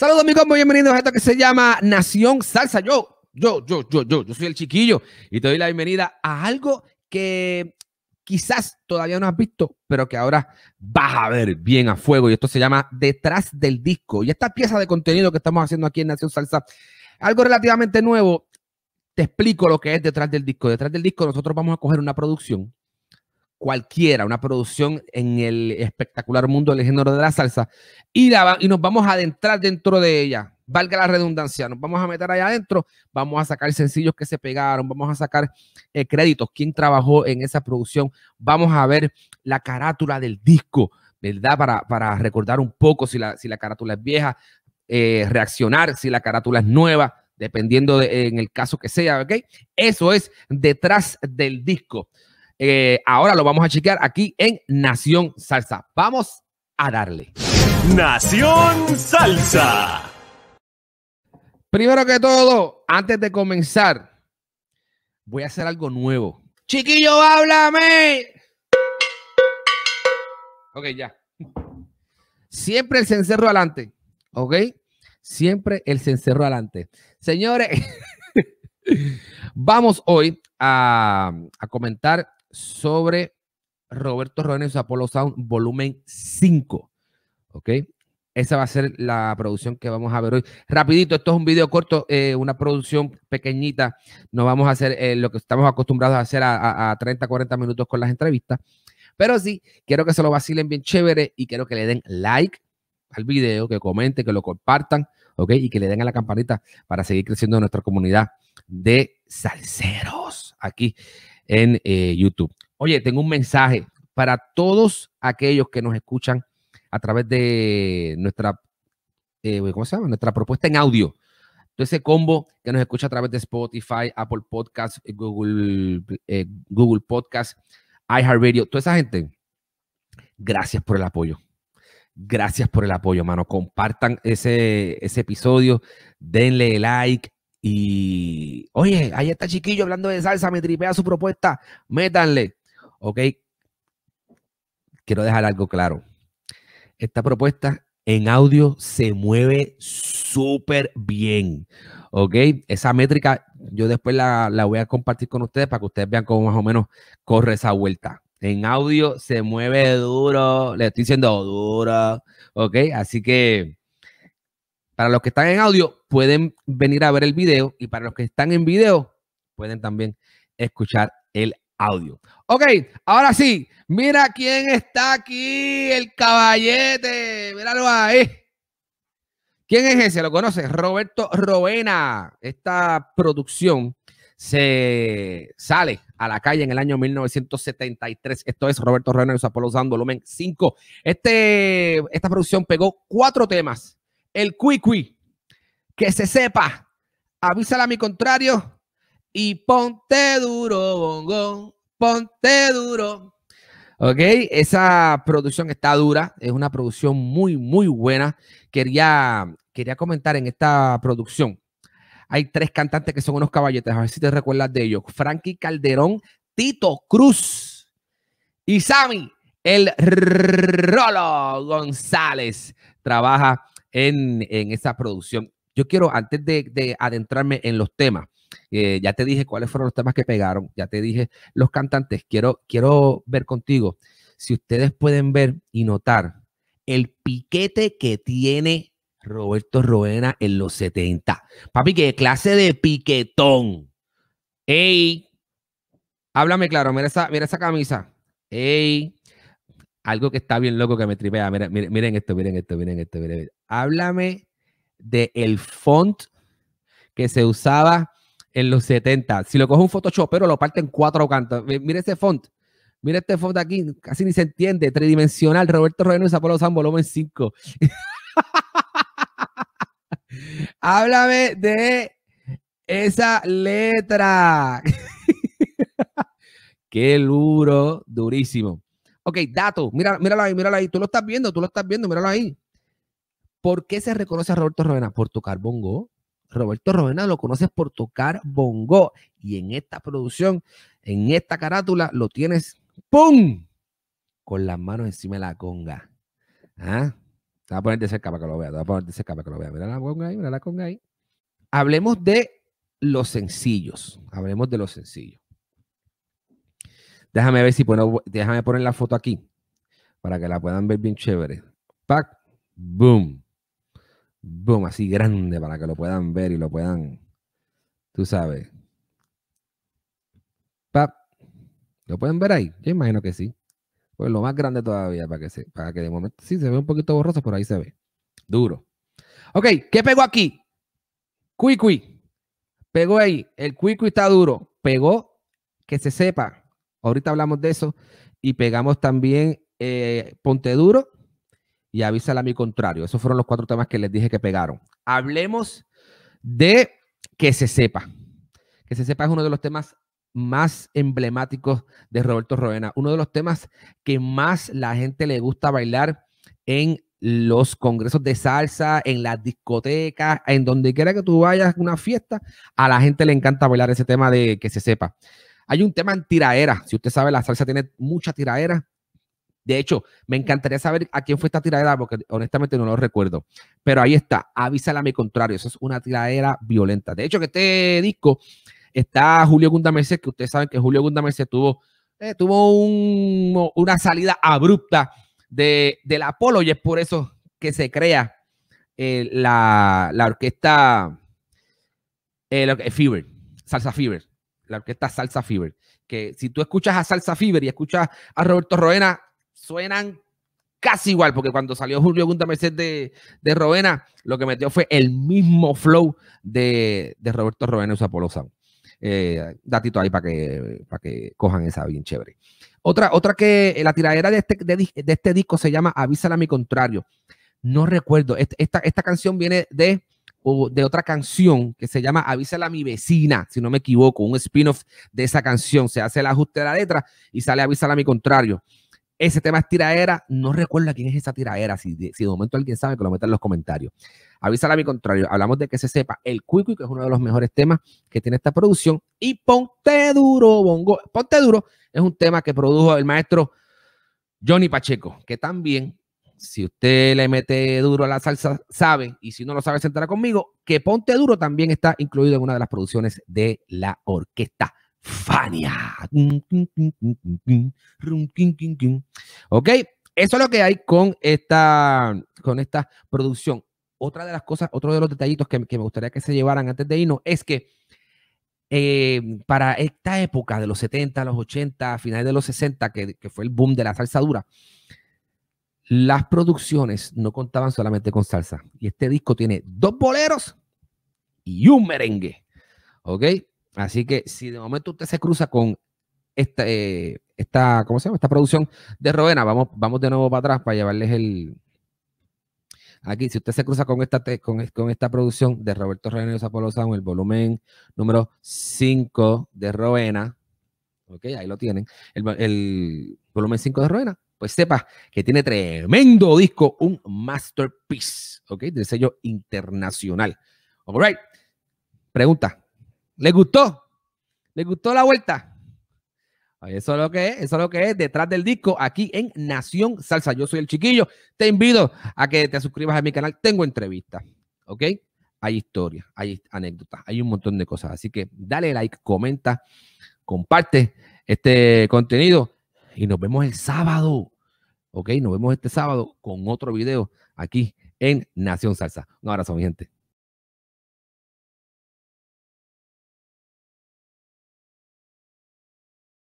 Saludos, amigos, muy Bienvenidos a esto que se llama Nación Salsa. Yo, yo, yo, yo, yo, yo soy el chiquillo y te doy la bienvenida a algo que quizás todavía no has visto, pero que ahora vas a ver bien a fuego. Y esto se llama Detrás del Disco. Y esta pieza de contenido que estamos haciendo aquí en Nación Salsa, algo relativamente nuevo, te explico lo que es Detrás del Disco. Detrás del Disco nosotros vamos a coger una producción cualquiera, una producción en el espectacular mundo del género de la salsa, y, y nos vamos a adentrar dentro de ella, valga la redundancia, nos vamos a meter allá adentro, vamos a sacar sencillos que se pegaron, vamos a sacar eh, créditos, quién trabajó en esa producción, vamos a ver la carátula del disco, ¿verdad? Para, para recordar un poco si la, si la carátula es vieja, eh, reaccionar si la carátula es nueva, dependiendo en el caso que sea, ¿ok? Eso es detrás del disco. Eh, ahora lo vamos a chequear aquí en Nación Salsa. Vamos a darle. Nación Salsa. Primero que todo, antes de comenzar, voy a hacer algo nuevo. Chiquillo, háblame. Ok, ya. Siempre el cencerro adelante. Ok. Siempre el cencerro adelante. Señores, vamos hoy a comentar sobre Roberto Rodríguez Apolo Apollo Sound volumen 5. ¿Ok? Esa va a ser la producción que vamos a ver hoy. Rapidito, esto es un video corto, eh, una producción pequeñita. No vamos a hacer eh, lo que estamos acostumbrados a hacer a, 30, 40 minutos con las entrevistas. Pero sí, quiero que se lo vacilen bien chévere y quiero que le den like al video, que comenten, que lo compartan, ¿ok? Y que le den a la campanita para seguir creciendo nuestra comunidad de salseros aquí en eh, YouTube. Oye, tengo un mensaje para todos aquellos que nos escuchan a través de nuestra, eh, ¿cómo se llama? Nuestra propuesta en audio. Todo ese combo que nos escucha a través de Spotify, Apple Podcast, eh, Google, eh, Google Podcast, iHeartRadio, toda esa gente. Gracias por el apoyo. Gracias por el apoyo, mano. Compartan ese, ese episodio, denle like, y, oye, ahí está chiquillo hablando de salsa, me tripea su propuesta, métanle. Ok, quiero dejar algo claro. Esta propuesta en audio se mueve súper bien. ¿Ok? Esa métrica yo después la, la, voy a compartir con ustedes para que ustedes vean cómo más o menos corre esa vuelta. En audio se mueve duro, le estoy diciendo duro. ¿Ok? Así que para los que están en audio, pueden venir a ver el video y para los que están en video, pueden también escuchar el audio. Ok, ahora sí, mira quién está aquí, el caballete, míralo ahí. ¿Quién es ese? ¿Lo conoces? Roberto Robena. Esta producción se sale a la calle en el año 1973. Esto es Roberto Roena y los Apolo Sound, 5. Este, esta producción pegó cuatro temas el cuicui. Que se sepa. Avísala a mi contrario y ponte duro, bongón. Ponte duro. Ok, esa producción está dura, es una producción muy, muy buena. Quería, quería comentar en esta producción. Hay tres cantantes que son unos caballetes, a ver si te recuerdas de ellos. Frankie Calderón, Tito Cruz y Sammy, el Rolo González. Trabaja en, esa producción. Yo quiero, antes de, adentrarme en los temas, eh, ya te dije cuáles fueron los temas que pegaron, ya te dije los cantantes, quiero, quiero ver contigo si ustedes pueden ver y notar el piquete que tiene Roberto Roena en los 70. Papi, qué clase de piquetón. Ey, háblame claro, mira esa, esa camisa. Ey, algo que está bien loco que me tripea. miren, miren, esto, miren esto, miren esto, miren esto háblame de el font que se usaba en los 70. Si lo coge un Photoshop, pero lo parte en cuatro cantos. Mira ese font. Mira este font aquí. Casi ni se entiende. Tridimensional. Roberto Rodríguez y Zapolo San en 5. háblame de esa letra. Qué duro, durísimo. Ok, dato, mira, míralo ahí, míralo ahí. Tú lo estás viendo, tú lo estás viendo, míralo ahí. ¿Por qué se reconoce a Roberto Rovena? Por tocar bongo. Roberto Rovena lo conoces por tocar bongo. Y en esta producción, en esta carátula, lo tienes ¡pum! Con las manos encima de la conga. ¿Ah? Te voy a poner de cerca para que lo vea. Te voy a poner de cerca para que lo vea. Mira la conga ahí, mira la conga ahí. Hablemos de los sencillos. Hablemos de los sencillos. Déjame ver si puedo, déjame poner la foto aquí para que la puedan ver bien chévere. ¡Pac! boom así grande para que lo puedan ver y lo puedan, tú sabes. ¿lo pueden ver ahí? Yo imagino que sí. Pues lo más grande todavía para que, se, para que de momento sí se ve un poquito borroso, pero ahí se ve. Duro. Ok, ¿qué pegó aquí? Cuicui. Pegó ahí. El cuicui está duro. Pegó, que se sepa. Ahorita hablamos de eso. Y pegamos también eh, Ponte Duro y avísala a mi contrario. Esos fueron los cuatro temas que les dije que pegaron. Hablemos de que se sepa. Que se sepa es uno de los temas más emblemáticos de Roberto Roena, uno de los temas que más la gente le gusta bailar en los congresos de salsa, en las discotecas, en donde quiera que tú vayas a una fiesta, a la gente le encanta bailar ese tema de que se sepa. Hay un tema en tiraera, si usted sabe, la salsa tiene mucha tiraera de hecho, me encantaría saber a quién fue esta tiradera, porque honestamente no lo recuerdo. Pero ahí está, avísala a mi contrario. Eso es una tiradera violenta. De hecho, que este disco está Julio Gundamese que ustedes saben que Julio Gundamese tuvo, eh, tuvo una salida abrupta de, del Apolo y es por eso que se crea eh, la, la, orquesta eh, Fever, Salsa Fever, la orquesta Salsa Fever. Que si tú escuchas a Salsa Fever y escuchas a Roberto Roena, suenan casi igual, porque cuando salió Julio Gunta Merced de, de, Rovena, lo que metió fue el mismo flow de, Roberto Rovena y Usapolo eh, datito ahí para que, para que cojan esa bien chévere. Otra, otra que eh, la tiradera este, de este, disco se llama Avísala a mi contrario. No recuerdo. Esta, esta canción viene de, de otra canción que se llama Avísala a mi vecina, si no me equivoco, un spin-off de esa canción. Se hace el ajuste de la letra y sale Avísala a mi contrario. Ese tema es tiraera. No recuerdo quién es esa tiraera. Si, si de momento alguien sabe, que lo meta en los comentarios. Avísala a mi contrario. Hablamos de que se sepa el cuico, que es uno de los mejores temas que tiene esta producción. Y Ponte Duro, Bongo. Ponte Duro es un tema que produjo el maestro Johnny Pacheco, que también, si usted le mete duro a la salsa, sabe. Y si no lo sabe, sentará conmigo, que Ponte Duro también está incluido en una de las producciones de la orquesta. Fania. Ok, eso es lo que hay con esta, con esta producción. Otra de las cosas, otro de los detallitos que, me gustaría que se llevaran antes de irnos es que em, para esta época de los 70, los 80, finales de los 60, que, que fue el boom de la salsa dura, las producciones no contaban solamente con salsa. Y este disco tiene dos boleros y un merengue. ¿Ok? Así que si de momento usted se cruza con esta, eh, esta, ¿cómo se llama? esta producción de Rovena, vamos, vamos de nuevo para atrás para llevarles el... Aquí, si usted se cruza con esta, con, esta producción de Roberto René Apolo el volumen número 5 de Rovena, ok, ahí lo tienen, el, volumen 5 de Rovena, pues sepa que tiene tremendo disco, un masterpiece, ¿ok? Del sello internacional. All right. Pregunta, ¿Les gustó? le gustó la vuelta? Eso es lo que es, eso es lo que es detrás del disco aquí en Nación Salsa. Yo soy el chiquillo. Te invito a que te suscribas a mi canal. Tengo entrevistas, ¿ok? Hay historias, hay anécdotas, hay un montón de cosas. Así que dale like, comenta, comparte este contenido y nos vemos el sábado, ¿ok? Nos vemos este sábado con otro video aquí en Nación Salsa. Un abrazo, mi gente.